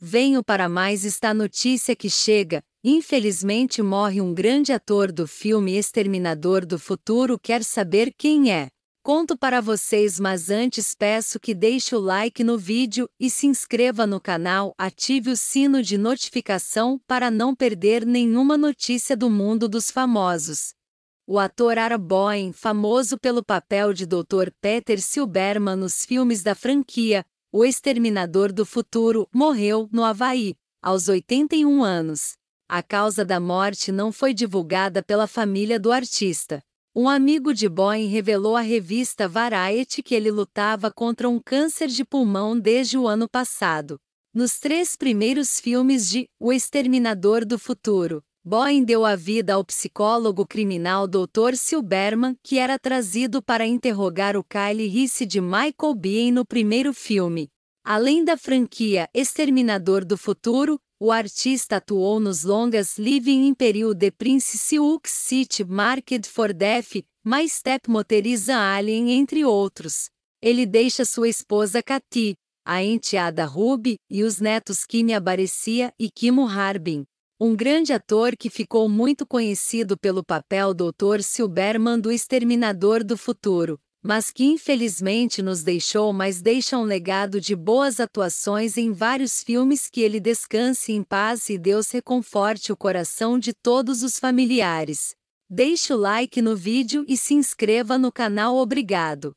Venho para mais esta notícia que chega. Infelizmente morre um grande ator do filme Exterminador do Futuro. Quer saber quem é? Conto para vocês, mas antes peço que deixe o like no vídeo e se inscreva no canal, ative o sino de notificação para não perder nenhuma notícia do mundo dos famosos. O ator Ara Boeing, famoso pelo papel de Dr. Peter Silberman nos filmes da franquia, o exterminador do futuro morreu no Havaí, aos 81 anos. A causa da morte não foi divulgada pela família do artista. Um amigo de Boeing revelou à revista Variety que ele lutava contra um câncer de pulmão desde o ano passado. Nos três primeiros filmes de O Exterminador do Futuro, Boeing deu a vida ao psicólogo criminal Dr. Silberman, que era trazido para interrogar o Kyle Reese de Michael Biehn no primeiro filme. Além da franquia Exterminador do Futuro, o artista atuou nos longas Living in Peru The Prince Sioux City Market for Death, My Step Motoriza Alien, entre outros. Ele deixa sua esposa Cathy, a enteada Ruby e os netos Kimi Abarecia e Kimo Harbin um grande ator que ficou muito conhecido pelo papel Dr. Silberman do Exterminador do Futuro, mas que infelizmente nos deixou, mas deixa um legado de boas atuações em vários filmes que ele descanse em paz e Deus reconforte o coração de todos os familiares. Deixe o like no vídeo e se inscreva no canal. Obrigado.